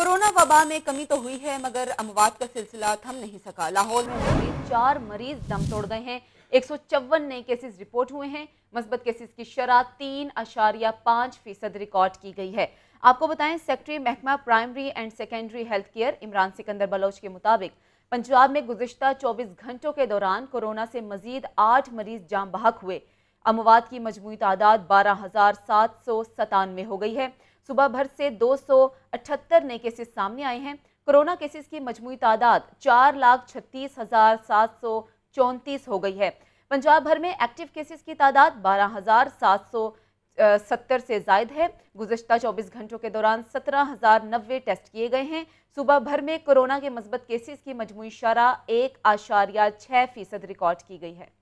corona वबा में कमी तो हुई है मगर अमवात का सिलसिला थम नहीं सका लाहौल में चार मरीज दम तोड़ गए हैं एक सौ चौवन नए केसेस रिपोर्ट हुए हैं मस्बत केसेस की शरह तीन अशारिया पाँच फीसद रिकॉर्ड की गई है आपको बताएं सेक्रेटरी महकमा primary and secondary health care Imran Sikandar Baloch के मुताबिक पंजाब में गुजशत चौबीस घंटों के दौरान कोरोना से मजीद आठ मरीज जाम बहक हुए अमवात की मजमू तादाद बारह हज़ार सात सौ सतानवे हो गई है सुबह भर से दो सौ अठहत्तर नए केसेस सामने आए हैं कोरोना केसेस की मजमू तादाद चार लाख छत्तीस हज़ार सात सौ चौंतीस हो गई है पंजाब भर में एक्टिव केसेस की तादाद बारह हज़ार सात सौ सत्तर से जायद है गुजशत चौबीस घंटों के दौरान सत्रह हज़ार नब्बे टेस्ट किए गए हैं सुबह भर में कोरोना के मस्बत केसेस की मजमू शराह एक आशारिया छः फीसद रिकॉर्ड की गई है